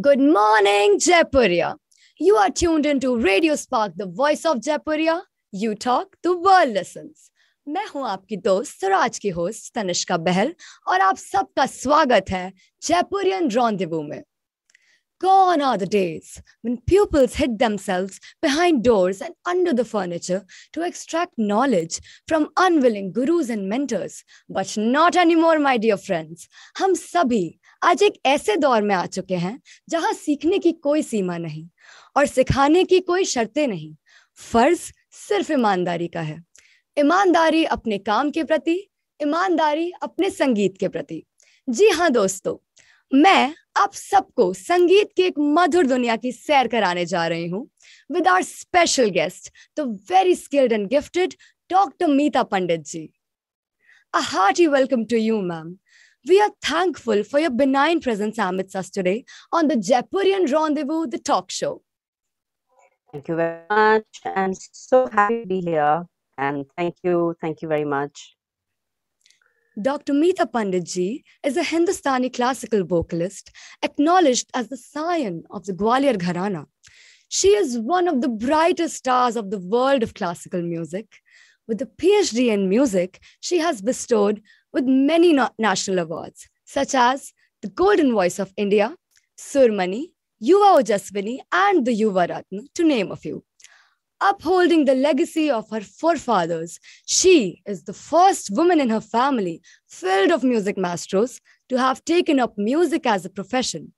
Good morning, Jaipuria. You are tuned into Radio Spark, the voice of Jaipuria. You talk, the world listens. मैं हूं आपकी दोस्त सराज की host Tanishka बहल और आप सबका स्वागत है जयपुरियन रॉन्डिवू में Gone are the days when pupils hid themselves behind doors and under the furniture to extract knowledge from unwilling gurus and mentors. But not anymore, my dear friends. हम सभी आज एक ऐसे दौर में आ चुके हैं जहां सीखने की कोई सीमा नहीं और सिखाने की कोई शर्तें नहीं फर्ज सिर्फ ईमानदारी का है ईमानदारी अपने काम के प्रति ईमानदारी अपने संगीत के प्रति जी हाँ दोस्तों मैं आप सबको संगीत की एक मधुर दुनिया की सैर कराने जा रही हूँ with our special guest the very skilled and gifted doctor Meeta Pandit ji A you welcome to you ma'am We are thankful for your benign presence amidst us today on the Jaipurian Rendezvous, the talk show. Thank you very much. I'm so happy to be here. And thank you, thank you very much. Dr. Meeta Panditji is a Hindustani classical vocalist acknowledged as the scion of the Gwalior Gharana. She is one of the brightest stars of the world of classical music. With a PhD in music, she has bestowed with many national awards, such as the Golden Voice of India, Surmani, Yuva Ojaswini, and the Yuva Ratna, to name a few. Upholding the legacy of her forefathers, she is the first woman in her family filled of music maestros to have taken up music as a profession.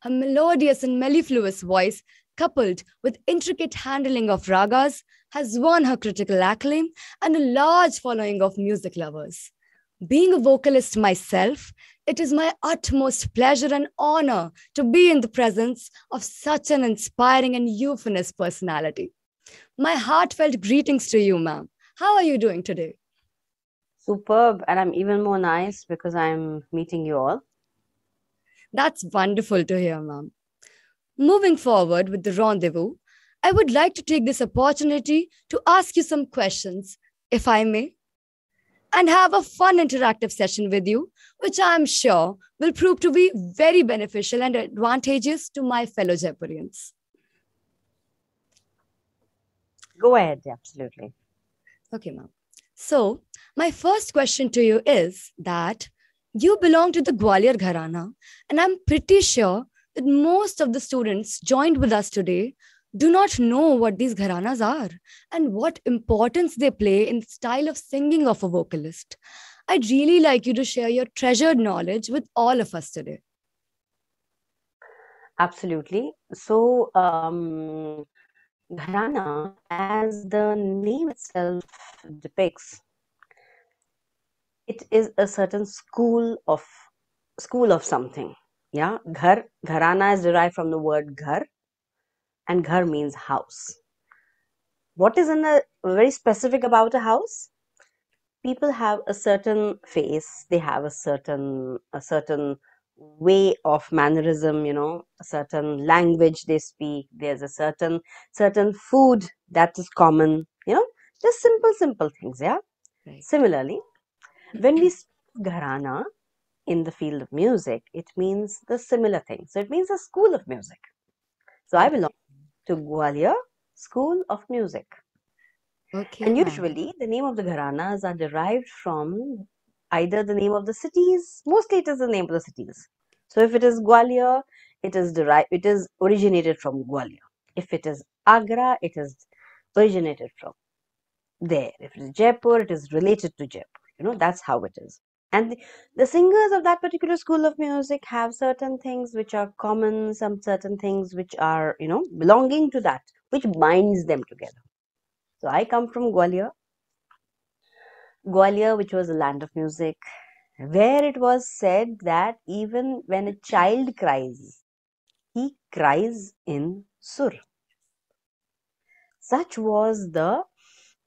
Her melodious and mellifluous voice coupled with intricate handling of ragas, has won her critical acclaim and a large following of music lovers. Being a vocalist myself, it is my utmost pleasure and honor to be in the presence of such an inspiring and euphonous personality. My heartfelt greetings to you, ma'am. How are you doing today? Superb, and I'm even more nice because I'm meeting you all. That's wonderful to hear, ma'am. Moving forward with the rendezvous, I would like to take this opportunity to ask you some questions, if I may, and have a fun interactive session with you, which I am sure will prove to be very beneficial and advantageous to my fellow Jaipurians. Go ahead, absolutely. Okay, ma'am. So, my first question to you is that you belong to the Gwalior Gharana, and I'm pretty sure that most of the students joined with us today do not know what these gharanas are and what importance they play in the style of singing of a vocalist. I'd really like you to share your treasured knowledge with all of us today. Absolutely. So, um, gharana, as the name itself depicts, it is a certain school of school of something yeah, ghar, gharana is derived from the word ghar, and ghar means house. What is in a very specific about a house? People have a certain face, they have a certain a certain way of mannerism, you know, a certain language they speak. There's a certain certain food that is common, you know, just simple simple things. Yeah. Right. Similarly, when we speak gharana, in the field of music, it means the similar thing. So it means a school of music. So I belong to Gwalior School of Music. Okay. And usually the name of the gharanas are derived from either the name of the cities, mostly it is the name of the cities. So if it is Gwalior, it is derived it is originated from Gwalior. If it is Agra, it is originated from there. If it is Jaipur, it is related to Jaipur. You know, that's how it is and the singers of that particular school of music have certain things which are common some certain things which are you know belonging to that which binds them together so i come from gwalior gwalior which was a land of music where it was said that even when a child cries he cries in sur such was the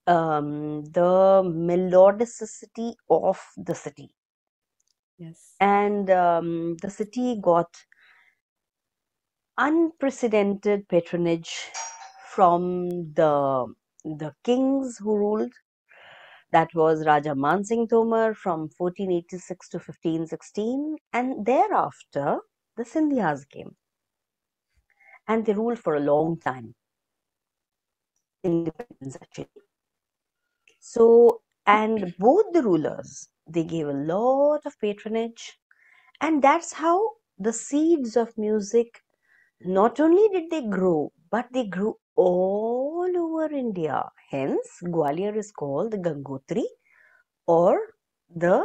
um, the melodicity of the city. Yes. And um, the city got unprecedented patronage from the the kings who ruled. That was Raja Mansingh Tomar from 1486 to 1516, and thereafter the Sindhyas came, and they ruled for a long time. Independence actually so, and both the rulers, they gave a lot of patronage. And that's how the seeds of music not only did they grow, but they grew all over India. Hence, Gwalior is called the Gangotri or the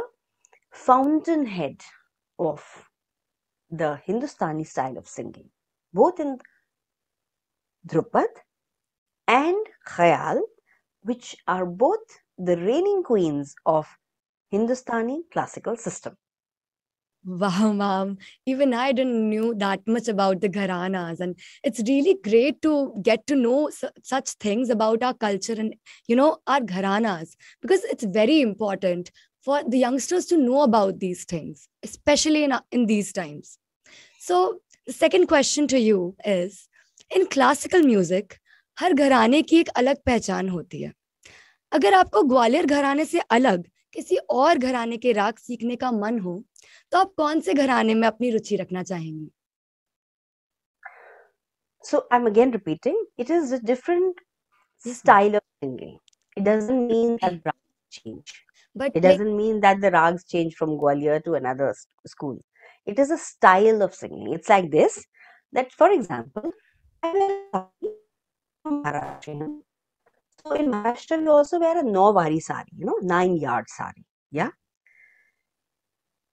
fountainhead of the Hindustani style of singing, both in Drupad and Khayal which are both the reigning queens of Hindustani classical system. Wow, ma'am! Even I didn't knew that much about the gharanas. And it's really great to get to know su- such things about our culture and, you know, our gharanas, because it's very important for the youngsters to know about these things, especially in, in these times. So, the second question to you is in classical music, हर घराने की एक अलग पहचान होती है अगर आपको ग्वालियर घराने से अलग किसी और घराने के राग सीखने का मन हो तो आप कौन से घराने में अपनी रुचि रखना चाहेंगे so I am again repeating it is different style of singing it doesn't mean that raga change but it doesn't mean that the ragas change from Gwalior to another school it is a style of singing it's like this that for example I will So in Maharashtra, we also wear a Nawari sari, you know, nine yard sari. Yeah.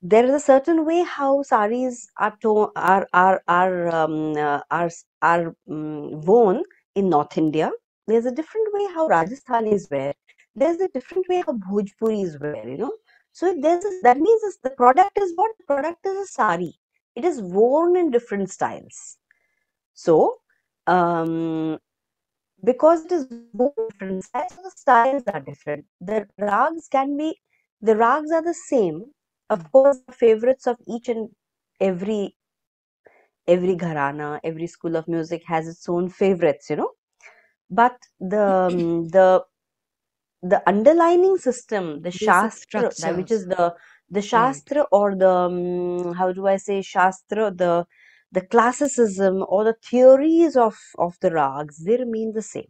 There is a certain way how saris are to- are are are um, uh, are, are um, worn in North India. There's a different way how Rajasthanis wear. There's a different way how Bhojpuris wear. You know, so there's a, that means the product is what the product is a sari. It is worn in different styles. So um, because it is different the styles are different. The rags can be, the rags are the same. Of course, favorites of each and every every gharana, every school of music has its own favorites, you know. But the the the underlining system, the shastra, which is the the shastra or the um, how do I say shastra, the the classicism or the theories of, of the rags, they remain the same.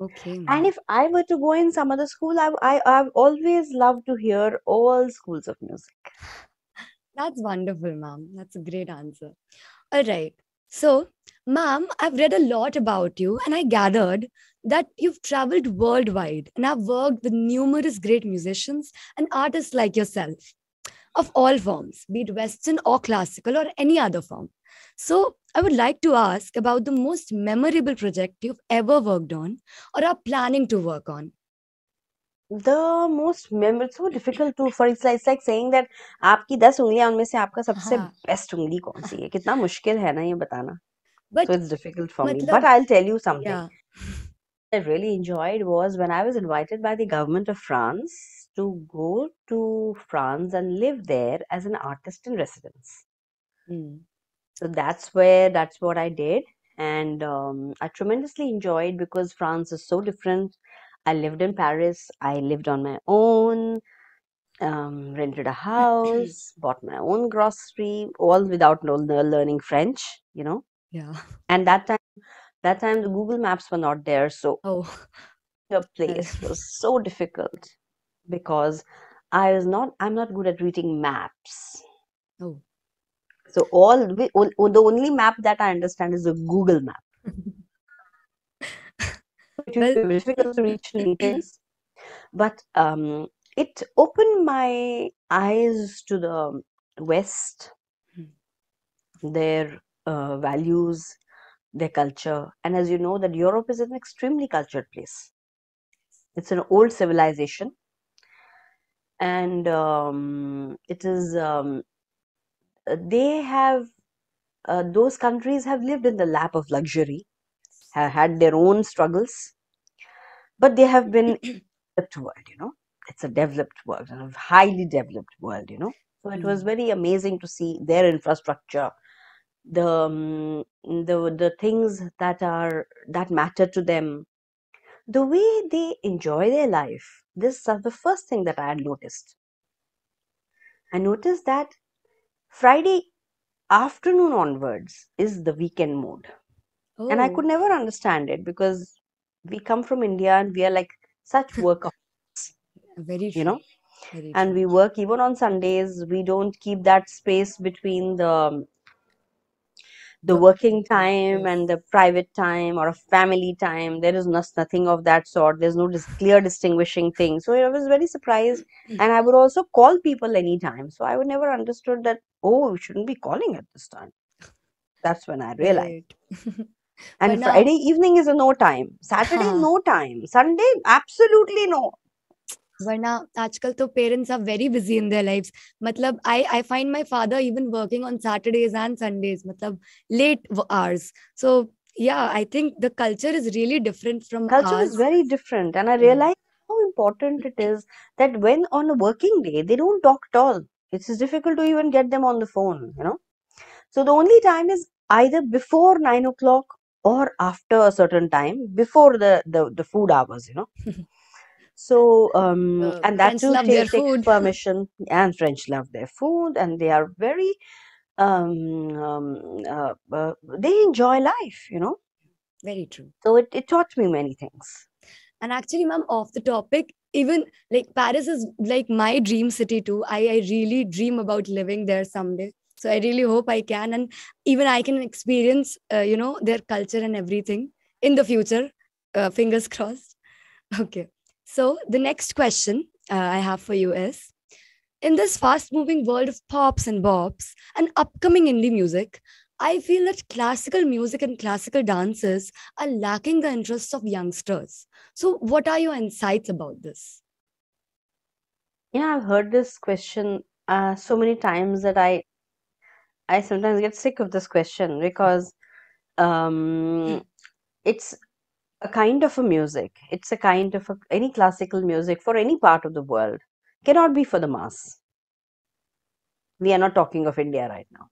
Okay. And if I were to go in some other school, I, I, I've always loved to hear all schools of music. That's wonderful, ma'am. That's a great answer. All right. So, ma'am, I've read a lot about you and I gathered that you've traveled worldwide and have worked with numerous great musicians and artists like yourself of all forms, be it Western or classical or any other form. So, I would like to ask about the most memorable project you've ever worked on or are planning to work on. The most memorable, so difficult to, for example, like, it's like saying that आपकी दस उंगलियां उनमें से आपका सबसे best उंगली कौन सी है कितना मुश्किल है ना ये बताना but so it's difficult for मतलब, me but I'll tell you something yeah. I really enjoyed was when I was invited by the government of France to go to France and live there as an artist in residence. Mm. So that's where that's what I did, and um, I tremendously enjoyed because France is so different. I lived in Paris. I lived on my own. Um, rented a house, bought my own grocery, all without no, no learning French, you know. Yeah. And that time, that time the Google Maps were not there, so oh. the place was so difficult because I was not I'm not good at reading maps. Oh. So all the only map that I understand is a Google map. well, difficult to reach but um, it opened my eyes to the West, their uh, values, their culture, and as you know, that Europe is an extremely cultured place. It's an old civilization and um, it is um, uh, they have uh, those countries have lived in the lap of luxury have had their own struggles but they have been developed world you know it's a developed world a highly developed world you know so it was mm. very amazing to see their infrastructure the um, the the things that are that matter to them the way they enjoy their life. This is the first thing that I had noticed. I noticed that Friday afternoon onwards is the weekend mode. And I could oh. never understand it because we come from India and we are like such work Very true. You know? Very and we work even on Sundays. We don't keep that space between the the working time and the private time or a family time. There is nothing of that sort. There's no dis- clear distinguishing thing. So I was very surprised. Mm. And I would also call people anytime. So I would never understood that, oh, we shouldn't be calling at this time. That's when I realized. and now, Friday evening is a no time. Saturday, huh. no time. Sunday, absolutely no. वरना आजकल तो parents are very busy in their lives. मतलब I I find my father even working on Saturdays and Sundays मतलब late hours so yeah i think the culture is really different from culture is very different and i realize how important it is that when on a working day they don't talk at all it's difficult to even get them on the phone you know so the only time is either before nine o'clock or after a certain time before the the, the food hours you know So, um, uh, and that too takes take permission, and French love their food, and they are very, um, um uh, uh, they enjoy life, you know. Very true. So it, it taught me many things. And actually, ma'am, off the topic, even like Paris is like my dream city too. I, I really dream about living there someday so i really hope i can and even i can experience uh, you know their culture and everything in the future uh, fingers crossed okay so, the next question uh, I have for you is In this fast moving world of pops and bops and upcoming indie music, I feel that classical music and classical dances are lacking the interests of youngsters. So, what are your insights about this? Yeah, I've heard this question uh, so many times that I, I sometimes get sick of this question because um, it's a kind of a music. It's a kind of a, any classical music for any part of the world. Cannot be for the mass. We are not talking of India right now.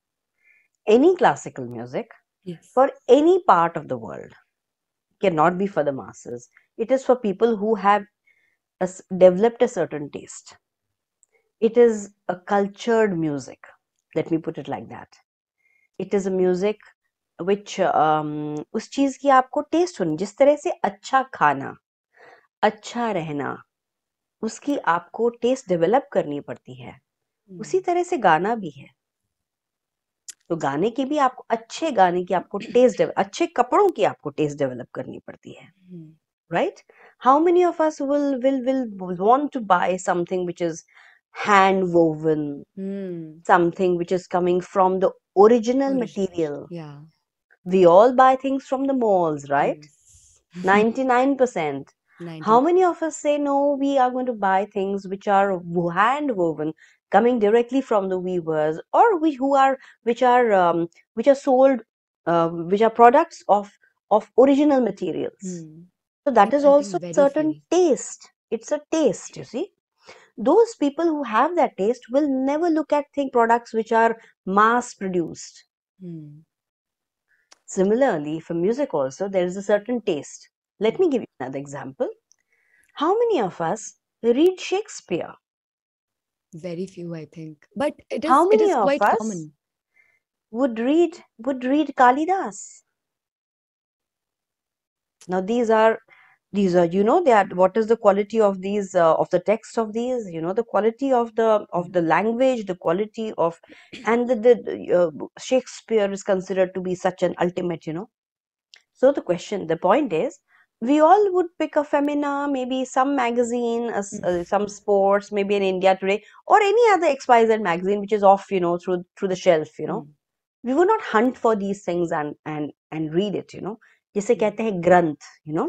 Any classical music yes. for any part of the world cannot be for the masses. It is for people who have a, developed a certain taste. It is a cultured music. Let me put it like that. It is a music which um, उस चीज की आपको test होनी जिस तरह से अच्छा खाना अच्छा रहना उसकी आपको टेस्ट डेवलप करनी पड़ती है hmm. उसी हम्म। तरह से गाना भी है तो गाने की भी आपको अच्छे गाने की आपको टेस्ट अच्छे कपड़ों की आपको टेस्ट डेवलप करनी पड़ती है right how many of us will will will want to buy something which is hand woven something something is coming from the original material we all buy things from the malls right yes. 99% 90. How many of us say no? We are going to buy things which are hand woven, coming directly from the weavers, or we who are which are um, which are sold, uh, which are products of of original materials. Mm. So that is also certain funny. taste. It's a taste, you see. Those people who have that taste will never look at thing products which are mass produced. Mm. Similarly, for music also, there is a certain taste. Let me give you another example. How many of us read Shakespeare? Very few, I think. But it is, How many it is of quite us common. Would read would read Kalidas. Now these are these are uh, you know they are what is the quality of these uh, of the text of these you know the quality of the of the language the quality of and the, the uh, shakespeare is considered to be such an ultimate you know so the question the point is we all would pick a femina maybe some magazine uh, some sports maybe in india today or any other xyz magazine which is off you know through through the shelf you know mm. we would not hunt for these things and and and read it you know जिसे कहते हैं ग्रंथ you know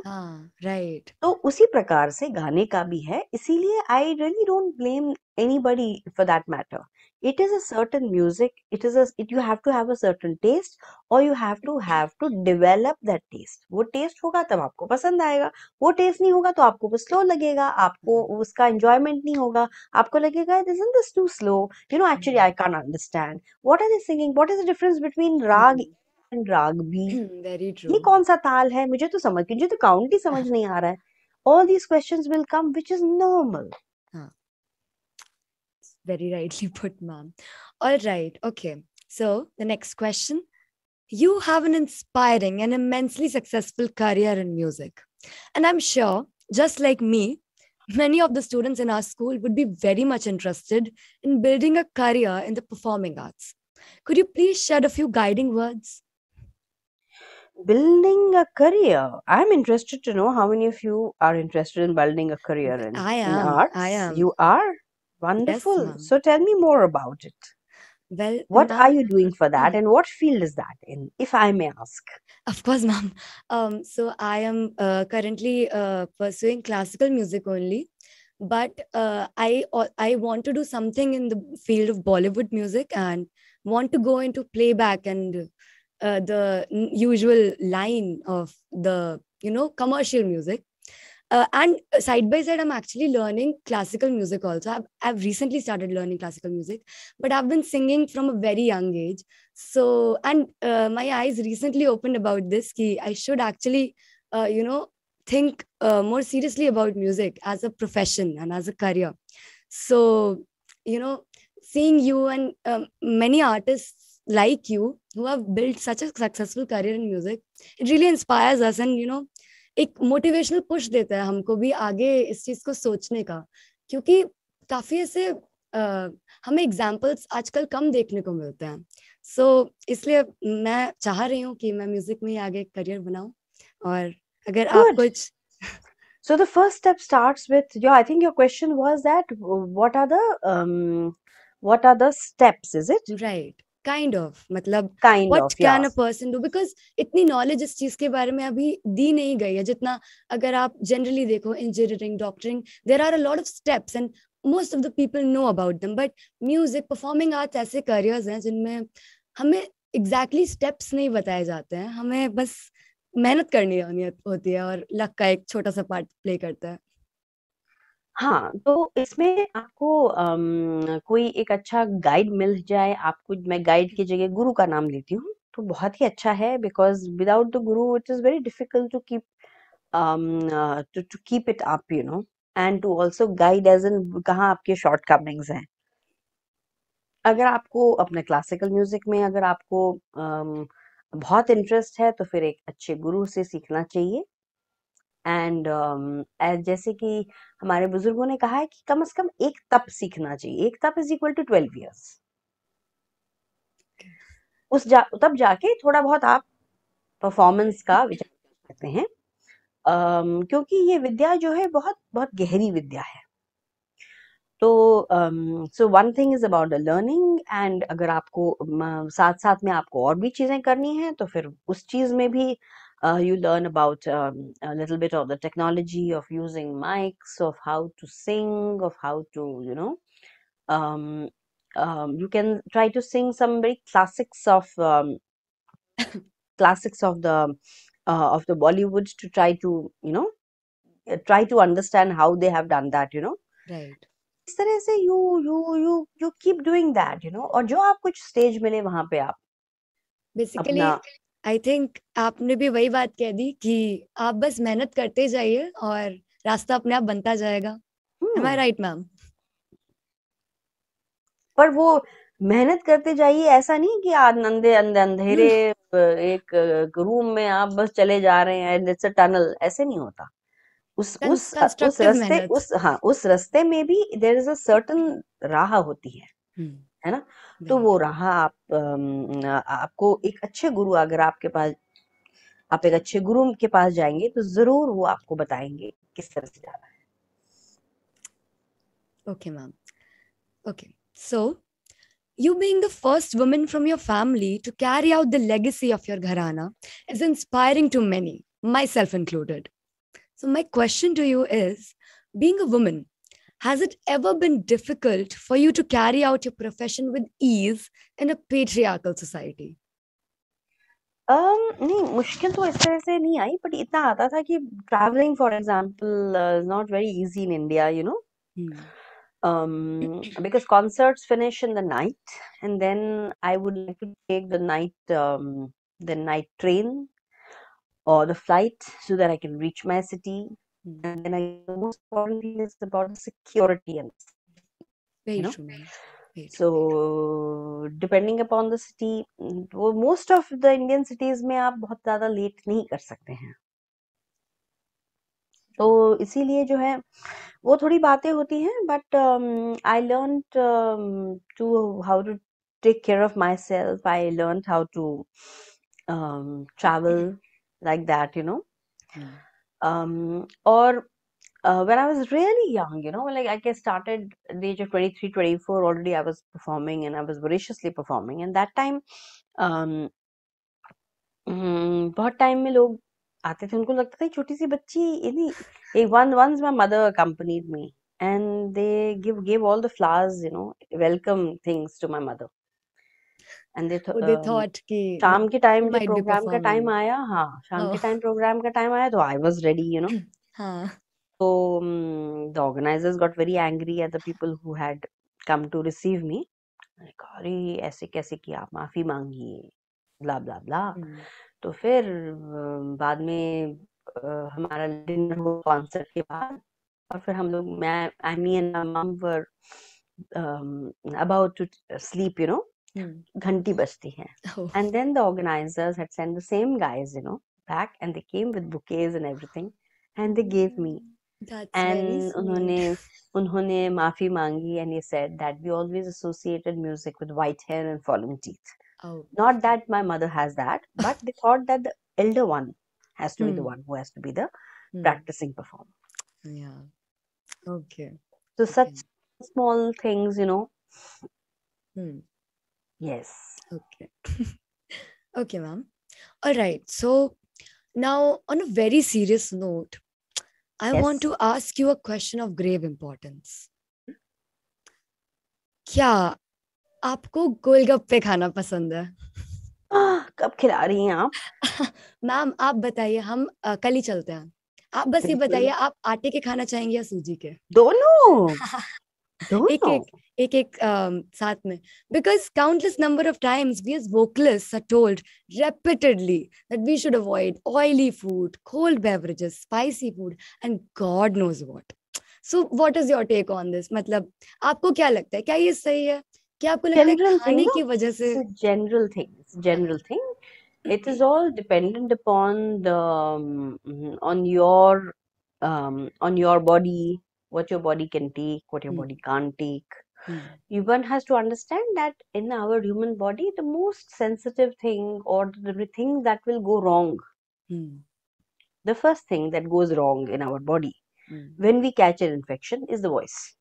right तो उसी प्रकार से गाने का भी है इसीलिए I really don't blame anybody for that matter it is attuned music it is it you have to have attuned taste और you have to have to develop that taste वो टेस्ट होगा तब आपको पसंद आएगा वो टेस्ट नहीं होगा तो आपको वो स्लो लगेगा आपको हम्म। उसका एंजॉयमेंट नहीं होगा आपको लगेगा this in this too slow you know actually I can understand what are this singing what is the difference between raga And रागबी वेरी ट्रू ये कौन सा ताल है मुझे तो समझ मुझे तो काउंट ही समझ नहीं आ रहा है all these questions will very rightly put ma'am all right okay so the next question you have an inspiring and immensely successful career in music and i'm sure just like me many of the students in our school would be very much interested in building a career in the performing arts. Could you please shed a few guiding words? building a career i'm interested to know how many of you are interested in building a career in, I am, in arts i am you are wonderful yes, so tell me more about it well what ma'am, are you doing for that and what field is that in if i may ask of course ma'am um, so i am uh, currently uh, pursuing classical music only but uh, i uh, i want to do something in the field of bollywood music and want to go into playback and uh, the usual line of the you know commercial music uh, and side by side i'm actually learning classical music also I've, I've recently started learning classical music but i've been singing from a very young age so and uh, my eyes recently opened about this key i should actually uh, you know think uh, more seriously about music as a profession and as a career so you know seeing you and um, many artists like you who have built such a successful career in music it really inspires us and you know एक motivational push देता है हमको भी आगे इस चीज को सोचने का क्योंकि काफी ऐसे आ, हमें एग्जाम्पल्स आजकल कम देखने को मिलते हैं सो so, इसलिए मैं चाह रही हूँ कि मैं म्यूजिक में ही आगे करियर बनाऊँ और अगर Good. आप कुछ so the first step starts with your i think your question was that what are the um, what are the steps is it right kind of मतलब what can a person do because इतनी knowledge इस चीज के बारे में अभी दी नहीं गई है जितना अगर आप जनरली देखो engineering doctoring there are a lot of steps and most of the people know about them but music performing arts ऐसे करियर्स हैं जिनमें हमें एग्जैक्टली exactly स्टेप्स नहीं बताए जाते हैं हमें बस मेहनत करनी होती है और लक का एक छोटा सा पार्ट प्ले करता है हाँ, तो इसमें आपको अम, कोई एक अच्छा गाइड मिल जाए, आपको मैं गाइड की जगह गुरु का नाम लेती हूँ, तो बहुत ही अच्छा है because without the guru it is very difficult to keep to to keep it up you know and to also guide as in कहाँ आपके शॉर्टकमिंग्स हैं। अगर आपको अपने क्लासिकल म्यूज़िक में अगर आपको अम, बहुत इंटरेस्ट है, तो फिर एक अच्छे गुरु से सीखना चाहिए। एंड um, जैसे कि हमारे बुजुर्गों ने कहा है कि कम से कम एक तप सीखना चाहिए एक tap is equal to twelve years उस जा, तब जाके थोड़ा बहुत आप परफॉर्मेंस का विचार करते हैं um, क्योंकि ये विद्या जो है बहुत बहुत गहरी विद्या है तो so one thing is about the learning and अगर आपको साथ साथ में आपको और भी चीजें करनी है तो फिर उस चीज में भी uh, you learn about um, a little bit of the technology of using mics of how to sing of how to you know um, um, you can try to sing some very classics of um, classics of the uh, of the bollywood to try to you know uh, try to understand how they have done that you know right you तरह से you you you you keep doing that you know और जो आप कुछ stage मिले वहां पे आप बेसिकली आई थिंक आपने भी वही बात कह दी कि आप बस मेहनत करते जाइए और रास्ता अपने आप बनता जाएगा आई राइट मैम पर वो मेहनत करते जाइए ऐसा नहीं कि आज नंदे अंधेरे hmm. एक रूम में आप बस चले जा रहे हैं इट्स अ टनल ऐसे नहीं होता उस उस हाँ, उस रस्ते उस हाँ उस रस्ते में भी देर इज अ सर्टन राह होती है hmm. है ना तो वो रहा आप आपको एक अच्छे गुरु अगर आपके पास आप एक अच्छे गुरु के पास जाएंगे तो जरूर वो आपको बताएंगे किस तरह से जाना है okay ma'am okay so You being the first woman from your family to carry out the legacy of your gharana is inspiring to many, myself included. So, my question to you is being a woman Has it ever been difficult for you to carry out your profession with ease in a patriarchal society? Um, नहीं मुश्किल तो इस तरह से नहीं आई but इतना आता था कि travelling for example is not very easy in India you know um, because concerts finish in the night, and then I would like to take the night um, the night train or the flight so that I can reach my city. and then I most importantly is about security and very you know? true. Very so depending upon the city वो most of the Indian cities में आप बहुत ज्यादा late नहीं कर सकते हैं तो इसीलिए जो है वो थोड़ी बातें होती हैं but I learn to how to take care of myself I learn how to travel like that you know um, or uh, when i was really young you know like i guess started the age of 23 24 already i was performing and i was voraciously performing and that time um, mm, बहुत time में लोग आते थे उनको लगता था छोटी सी बच्ची इतनी एक one once my mother accompanied me and they give give all the flowers you know welcome things to my mother and they they thought कि शाम के टाइम जब प्रोग्राम का टाइम आया हाँ शाम के टाइम oh. प्रोग्राम का टाइम आया तो I was ready you know हाँ तो the organisers got very angry at the people who had come to receive me me. अरे ऐसे कैसे कि आप माफी मांगिए ब्ला ब्ला ब्ला तो फिर um, बाद में uh, हमारा डिनर हुआ कॉन्सर्ट के बाद और फिर हम लोग मैं आई me and mom were about to sleep you know Hmm. घंटी बजती है and then the organisers had send the same guys you know back and they came with bouquets and everything and they give me and उन्होंने उन्होंने माफी मांगी and he said that we always associated music with white hair and following teeth not that my mother has that but they thought that the elder one has to be the one who has to be the practising performer या okay so such small things you know Yes. Okay. okay, ma'am. All right. So now, on a very serious note, I yes. want to ask you a question of grave importance. क्या आपको गोलगप्पे खाना पसंद है कब खिला रही हैं आप मैम आप बताइए हम आ, कल ही चलते हैं आप बस ये बताइए आप आटे के खाना चाहेंगे या सूजी के दोनों एक एक oh. एक एक um, साथ में because countless number of times we as vocalists told repeatedly that we should avoid oily food cold beverages spicy food and God knows what so what is your take on this मतलब आपको क्या लगता है क्या ये सही है क्या आपको लगता है खाने की वजह से general thing general thing it is all dependent upon the on your on your body what your body can take, what your mm. body can't take. Mm. One has to understand that in our human body, the most sensitive thing or the thing that will go wrong, mm. the first thing that goes wrong in our body mm. when we catch an infection is the voice.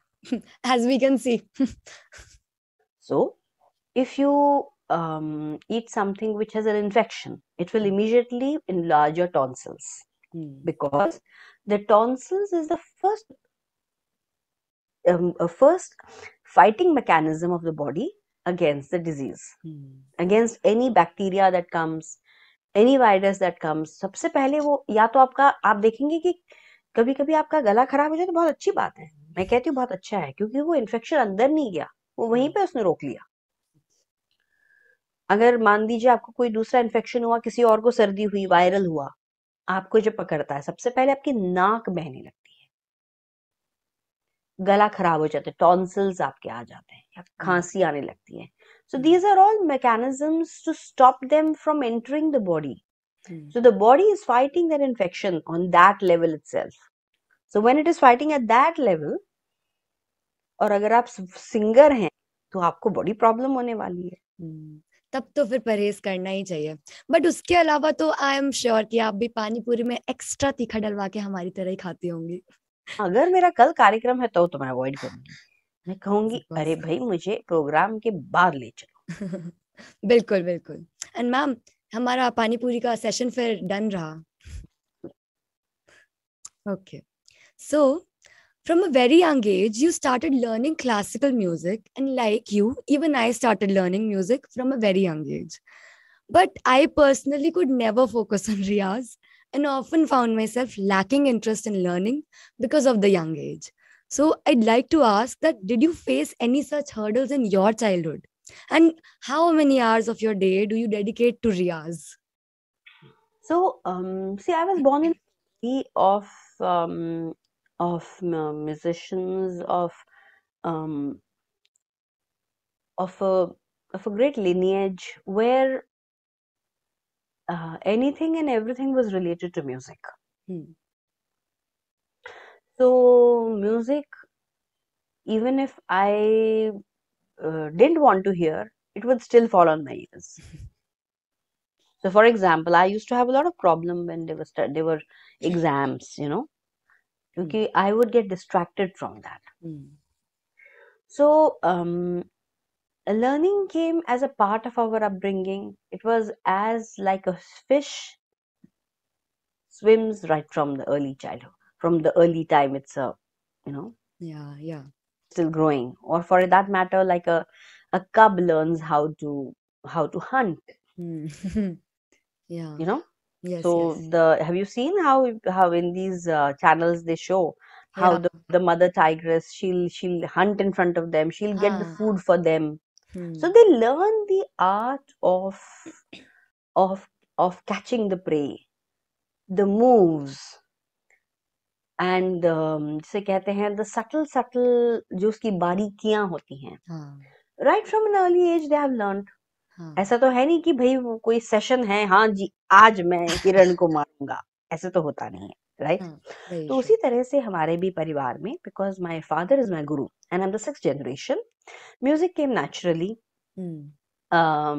As we can see. so, if you um, eat something which has an infection, it will hmm. immediately enlarge your tonsils hmm. because the tonsils is the first um, first fighting mechanism of the body against the disease hmm. against any bacteria that comes any virus that comes सबसे पहले वो या तो आपका आप देखेंगे कि कभी कभी आपका गला खराब हो जाए तो बहुत अच्छी बात है मैं कहती हूँ बहुत अच्छा है क्योंकि वो इन्फेक्शन अंदर नहीं गया वो वहीं हम्म। पे उसने रोक लिया अगर मान लीजिए आपको कोई दूसरा इन्फेक्शन हुआ किसी और को सर्दी हुई वायरल हुआ आपको जो पकड़ता है सबसे पहले आपकी नाक बहने लगती है गला खराब हो जाता है टॉन्सिल्स आपके आ जाते हैं या खांसी आने लगती है so these are all mechanisms to stop them from entering the body so the body is fighting that infection on that level itself so when it is fighting at that level और अगर आप singer हैं तो आपको body problem होने वाली है तब तो फिर परहेज करना ही चाहिए बट उसके अलावा तो आई एम श्योर कि आप भी पानी पूरी में एक्स्ट्रा तीखा डलवा के हमारी तरह ही खाती होंगी अगर मेरा कल कार्यक्रम है तो तो मैं अवॉइड करूंगी मैं कहूंगी अरे भाई मुझे प्रोग्राम के बाद ले चलो बिल्कुल बिल्कुल एंड मैम हमारा पानी पूरी का सेशन फिर डन रहा okay okay. So so, From a very young age, you started learning classical music, and like you, even I started learning music from a very young age. But I personally could never focus on riyaz and often found myself lacking interest in learning because of the young age. So I'd like to ask that did you face any such hurdles in your childhood? And how many hours of your day do you dedicate to riyaz? So, um, see, I was born in the of um, of um, musicians of um, of a of a great lineage where uh, anything and everything was related to music. Hmm. So music, even if I uh, didn't want to hear, it would still fall on my ears. so, for example, I used to have a lot of problem when there were stu- were exams, you know. क्योंकि I would get distracted from that so um, learning came as a part of our upbringing it was as like a fish swims right from the early childhood from the early time it's a you know yeah yeah still growing or for that matter like a a cub learns how to how to hunt mm. yeah you know Yes, So yes. the have you seen how how in these uh, channels they show how Yeah. the, the mother tigress she'll she'll hunt in front of them, she'll get the ah. food for them. Hmm. So they learn the art of of of catching the prey, the moves and um, जिसे कहते हैं the subtle subtle जो उसकी बारीकियां होती हैं. Right from an early age they have learned. हाँ। ऐसा तो है नहीं कि भाई कोई सेशन है हाँ जी आज मैं किरण को मारूंगा ऐसे तो होता नहीं है राइट हाँ, तो उसी तरह से हमारे भी परिवार में because my father is my guru and I generation music came naturally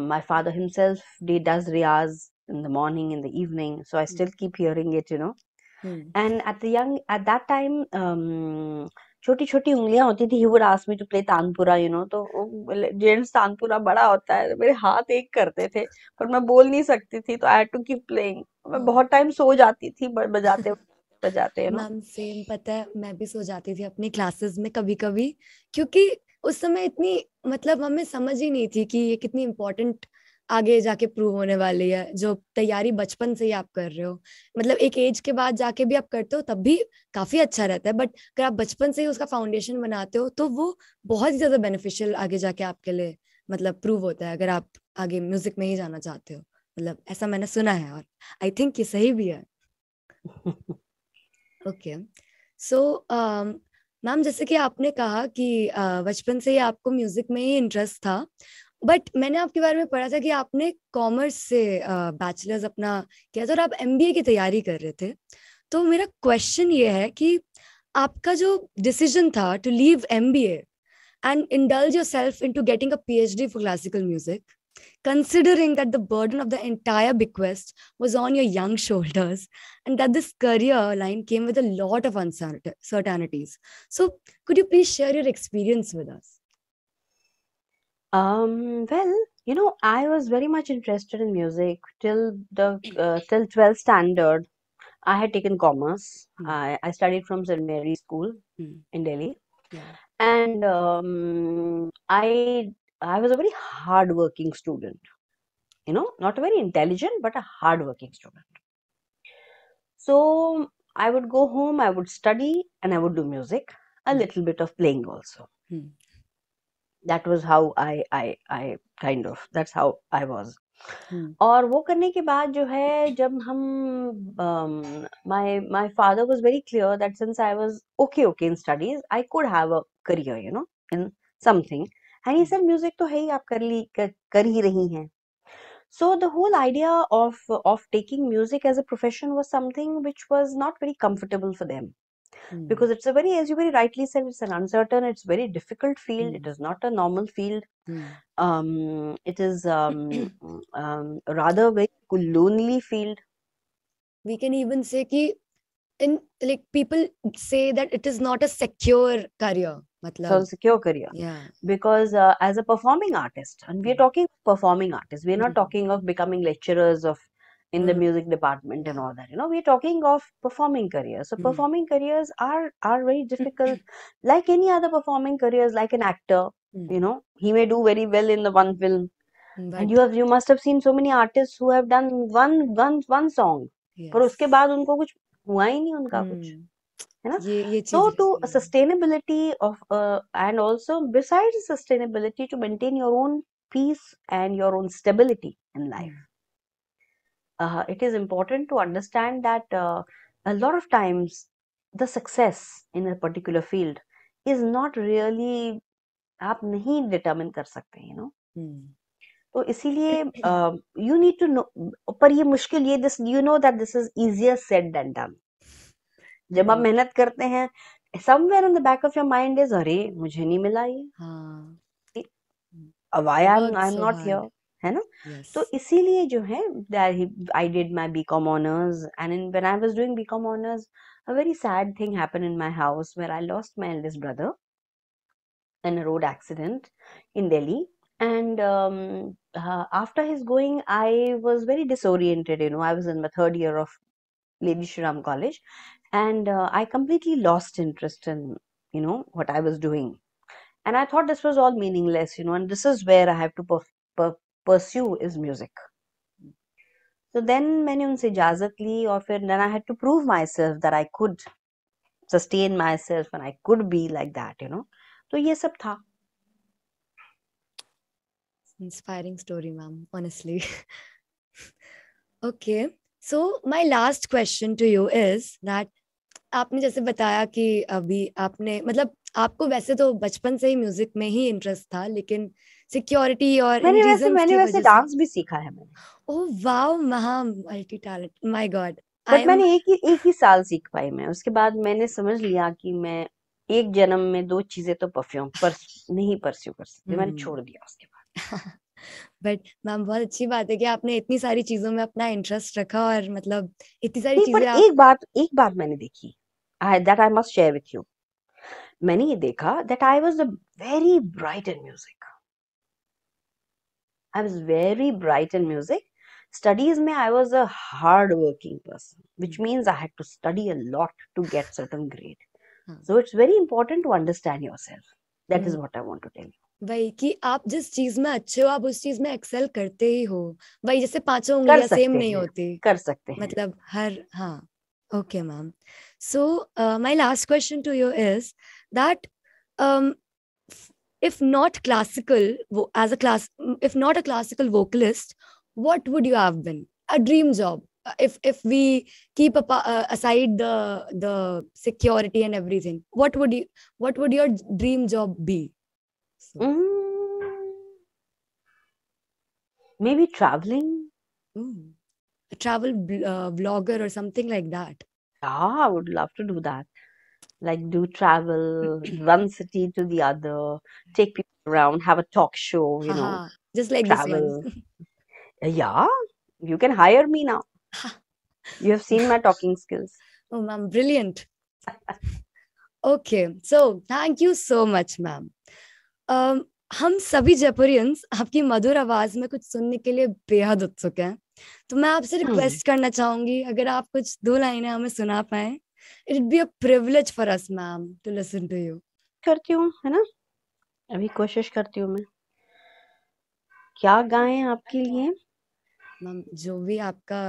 my father himself डी does riyaz in the morning in the evening so I still keep hearing it you know and at the young at that time छोटी छोटी उंगलियां होती थी वो रास में to play tanpura you know तो जेंट्स तानपुरा बड़ा होता है मेरे हाथ एक करते थे पर मैं बोल नहीं सकती थी तो आई टू कीप प्लेइंग मैं हाँ। बहुत टाइम सो जाती थी बजाते बजाते यू नो मैम सेम पता है मैं भी सो जाती थी अपनी क्लासेस में कभी कभी क्योंकि उस समय इतनी मतलब हमें समझ ही नहीं थी कि ये कितनी इम्पोर्टेंट आगे जाके प्रूव होने वाली है जो तैयारी बचपन से ही आप कर रहे हो मतलब एक एज के बाद जाके भी आप करते हो तब भी काफी अच्छा रहता है बट अगर आप बचपन से ही उसका फाउंडेशन बनाते हो तो वो बहुत ही ज्यादा बेनिफिशियल आगे जाके आपके लिए मतलब प्रूव होता है अगर आप आगे म्यूजिक में ही जाना चाहते हो मतलब ऐसा मैंने सुना है और आई थिंक ये सही भी है ओके सो मैम जैसे कि आपने कहा कि uh, बचपन से ही आपको म्यूजिक में ही इंटरेस्ट था बट मैंने आपके बारे में पढ़ा था कि आपने कॉमर्स से बैचलर्स अपना किया था और आप एम की तैयारी कर रहे थे तो मेरा क्वेश्चन ये है कि आपका जो डिसीजन था to leave M B and indulge yourself in to getting a P H D for classical music considering that the burden of the entire bequest was on your young shoulders and that this career line came with lot of uncertainties so could you please share your experience with us Um, well, you know, I was very much interested in music till the uh, till 12th standard. I had taken commerce. Mm, I, I studied from St. Mary's School mm, in Delhi, yeah. and um, I I was a very hardworking student. You know, not a very intelligent, but a hardworking student. So I would go home, I would study, and I would do music, a Mm, little bit of playing also. mm. That was how I I I kind of that's how I was और वो करने के बाद जो है जब हम my my father was very clear that since I was okay okay in studies I could have a career you know in something and ये सर म्यूजिक तो है ही आप कर ली कर, कर ही रही हैं so the whole idea of of taking music as a profession was something which was not very comfortable for them mm. because it's a very as you very rightly said it's an uncertain it's very difficult field mm. it is not a normal field mm. um, it is um, um, rather very lonely field we can even say ki in like people say that it is not a secure career matlab so secure career yeah because uh, as a performing artist and we are hmm. talking performing artists we are not hmm. talking of becoming lecturers of in the mm-hmm. music department and all that you know we're talking of performing careers so mm-hmm. performing careers are are very difficult mm-hmm. like any other performing careers like an actor mm. you know he may do very well in the one film but, mm, and you have you must have seen so many artists who have done one one one song yes. उसके बाद उनको कुछ हुआ ही नहीं उनका कुछ mm. है ना so to sustainability of uh, and also besides sustainability to maintain your own peace and your own stability in life uh, it is important to understand that uh, a lot of times the success in a particular field is not really आप नहीं determine कर सकते you know hmm. तो इसीलिए you need to know पर ये मुश्किल ये this you know that this is easier said than done जब आप hmm. मेहनत करते हैं somewhere in the back of your mind is अरे मुझे नहीं मिला ये why I am I am not here So, ना yes. तो इसीलिए जो है I did my B Com honours and in when I was doing B Com honours a very sad thing my in my house where I lost my in a road accident in Delhi. And um, uh, after his going, I was very disoriented. You know, I was in my third year of Lady Shriram College, and uh, I completely lost interest in you know what I was doing. And I thought this was all meaningless, you know, and this is where I have to perf- pursue is music तो then मैंने उनसे इजाज़त ली और फिर then I had to prove myself that I could sustain myself and I could be like that you know तो ये सब था inspiring story ma'am honestly okay so my last question to you is that आपने जैसे बताया कि अभी आपने मतलब आपको वैसे तो बचपन से ही म्यूजिक में ही इंटरेस्ट था लेकिन सिक्योरिटी और मैंने वैसे मैंने वैसे डांस भी सीखा है मैंने ओह वाओ महा multi talent my God but मैंने एक ही एक ही साल सीख पाई मैं उसके बाद मैंने समझ लिया कि मैं एक जन्म में दो चीजें तो परफ्यूम पर नहीं परस्यू कर सकती मैंने हम्म। छोड़ दिया उसके बाद बट मैम बहुत अच्छी बात है कि आपने इतनी सारी चीजों में अपना इंटरेस्ट रखा और मतलब इतनी सारी चीजें आप... एक बात एक बात मैंने देखी I that I must share with you मैंने ये देखा that I was a very bright in music I was very bright in music. Studies me, I was a hard working person, which hmm. means I had to study a lot to get certain grade. Hmm. So it's very important to understand yourself. That is hmm. what I want to tell you. वही कि आप जिस चीज में अच्छे हो आप उस चीज में एक्सेल करते ही हो वही जैसे पांचों उंगलियां सेम नहीं होती कर सकते हैं मतलब हर हाँ okay ma'am so my last question to you is that if not classical as a class if not a classical vocalist what would you have been a dream job uh, if if we keep uh, aside the the security and everything what would you what would your dream job be so. mm. maybe traveling a travel bl- uh, blogger or something like that yeah i would love to do that like do travel one city to the other take people around have a talk show you uh-huh. know just like travel this yeah you can hire me now you have seen my talking skills oh ma'am brilliant okay so thank you so much ma'am um, हम सभी जयपुरियंस आपकी मधुर आवाज में कुछ सुनने के लिए बेहद उत्सुक हैं तो मैं आपसे रिक्वेस्ट करना चाहूंगी अगर आप कुछ दो लाइनें हमें सुना पाए it be a privilege for us ma'am to listen to you करती हूँ है ना अभी कोशिश करती हूँ मैं क्या गाएं आपके लिए मैम जो भी आपका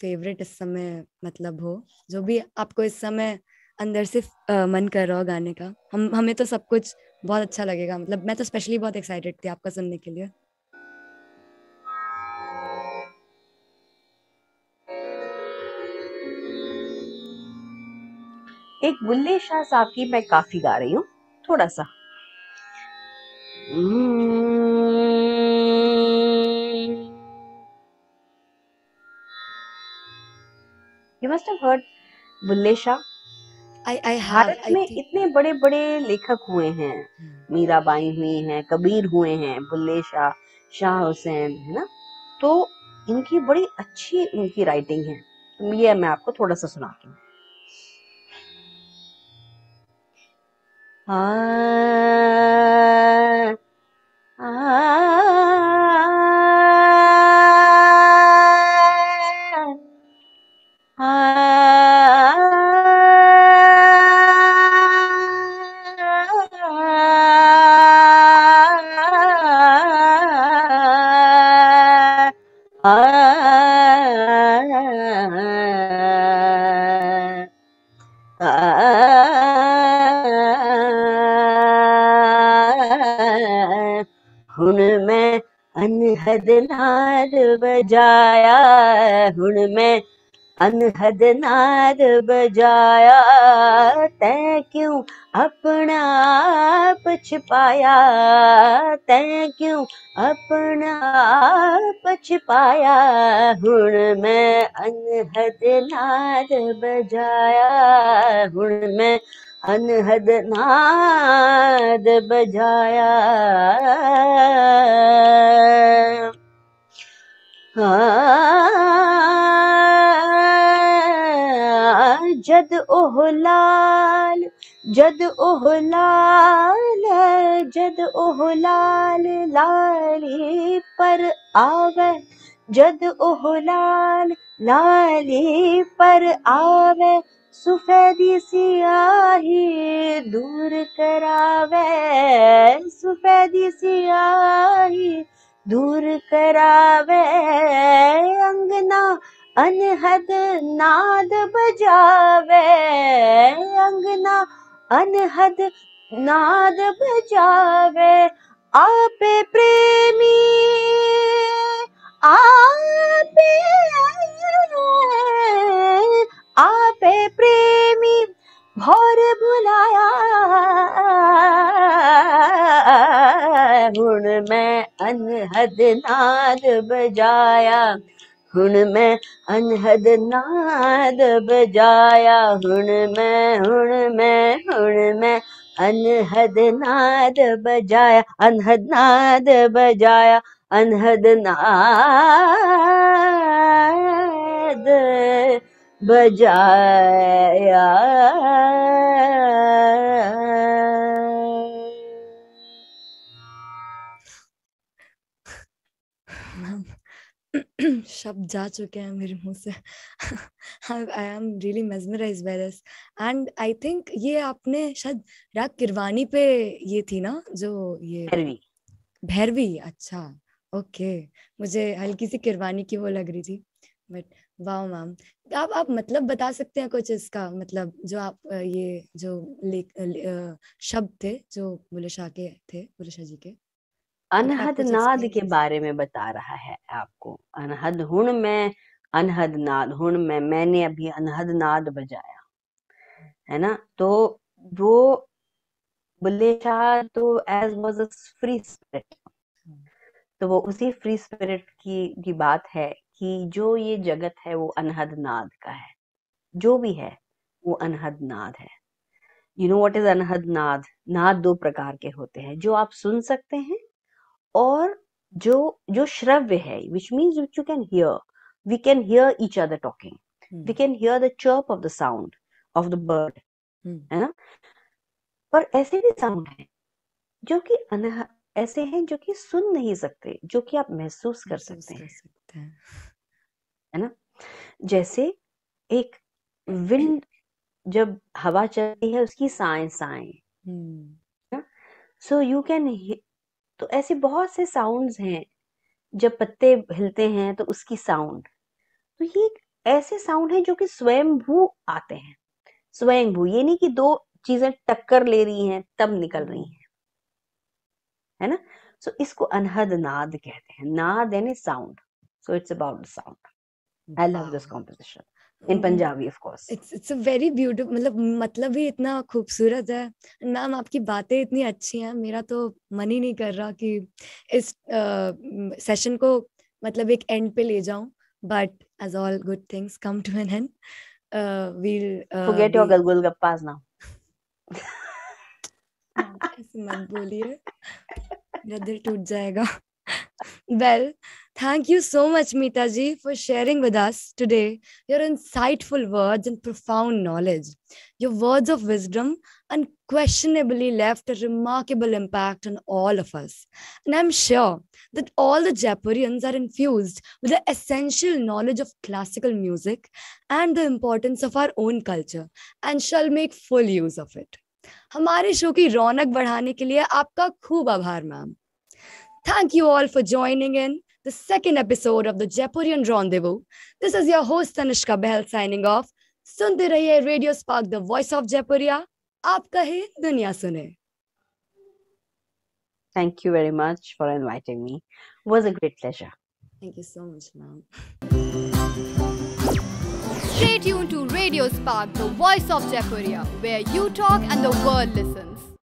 फेवरेट इस समय मतलब हो जो भी आपको इस समय अंदर से मन कर रहा हो गाने का हम हमें तो सब कुछ बहुत अच्छा लगेगा मतलब मैं तो स्पेशली बहुत एक्साइटेड थी आपका सुनने के लिए एक बुल्ले शाह साहब की मैं काफी गा रही हूँ थोड़ा सा you must have heard Bulle Shah Bharat में think... इतने बड़े बड़े लेखक हुए हैं hmm. मीराबाई हुई हैं कबीर हुए हैं बुल्ले शाह शाह हुसैन है ना तो इनकी बड़ी अच्छी उनकी राइटिंग है तो ये मैं आपको थोड़ा सा सुनाती हूँ आ, आ, जाया हूं मैं अनहद नाद बजाया तैं क्यों अपना आप छिपाया तैं क्यों अपना आप छिपाया हूं मैं अनहद नाद बजाया हूं मैं अनहद नाद बजाया हाँ, जद ओहलाल जद ओहलाल जद ओहलाल लाली पर आवे जद ओहलाल लाली पर आवे सुफेदी सियाही दूर करावे सुफेदी सियाही दूर करावे अंगना अनहद नाद बजावे अंगना अनहद नाद बजावे आपे प्रेमी आपे अनहद नाद बजाया हुन मैं अनहद नाद बजाया हुन मैं हुन मैं हुन मैं अनहद नाद बजाया अनहद नाद बजाया अनहद नाद बजाया शब्द जा चुके हैं मेरे मुंह से I am really mesmerised by this and I think ये आपने शायद राग किरवानी पे ये थी ना जो ये भैरवी भैरवी अच्छा ओके okay. मुझे हल्की सी किरवानी की वो लग रही थी बट वाओ मैम आप आप मतलब बता सकते हैं कुछ इसका मतलब जो आप ये जो लेख ले, शब्द थे जो बुले शाह के थे बुले शाह जी के तो अनहद नाद के बारे में बता रहा है आपको अनहद हुण मैं अनहद नाद हुण में मैंने अभी अनहद नाद बजाया है ना तो वो बुल्ले शाह तो as was a free spirit तो वो उसी फ्री स्पिरिट की की बात है कि जो ये जगत है वो अनहद नाद का है जो भी है वो अनहद नाद है you know what is anhad naad naad दो प्रकार के होते हैं जो आप सुन सकते हैं और जो जो श्रव्य है which means which you can hear we can hear each other talking we can hear the chirp of the sound of the bird है ना पर ऐसे भी साउंड है जो कि ऐसे हैं जो कि सुन नहीं सकते जो कि आप महसूस कर सकते हैं है ना जैसे एक विंड जब हवा चलती है उसकी साए साए सो यू कैन तो ऐसे बहुत से साउंड्स हैं जब पत्ते हिलते हैं तो उसकी साउंड तो ये ऐसे साउंड हैं जो कि स्वयंभू आते हैं स्वयं भू ये नहीं कि दो चीजें टक्कर ले रही हैं तब निकल रही हैं है ना सो so, इसको अनहद नाद कहते हैं नाद यानी sound so it's about sound I love this composition in Punjabi of course it's it's a very beautiful मतलब मतलब भी इतना खूबसूरत है मैम आपकी बातें इतनी अच्छी हैं मेरा तो मन ही नहीं कर रहा कि इस सेशन uh, को मतलब एक एंड पे ले जाऊं but as all good things come to an end we'll forget your गप्पास नाउ ऐसे मत बोलिए मेरा दिल टूट जाएगा well well, Thank you so much, Meetaji, for sharing with us today your insightful words and profound knowledge. Your words of wisdom unquestionably left a remarkable impact on all of us. And I'm sure that all the Jaipurians are infused with the essential knowledge of classical music and the importance of our own culture and shall make full use of it. हमारे show की रौनक बढ़ाने के लिए आपका खूब आभार ma'am thank you all for joining in the second episode of the Jaipurian Rendezvous. This is your host Tanishka Behl signing off. सुनते Radio Spark, the voice of of Jaipuria आप कहे दुनिया सुने Thank you very much for inviting me. It was a great pleasure. Thank you so much, ma'am. Stay tuned to Radio Spark, the voice of Jaipuria, where you talk and the world listens.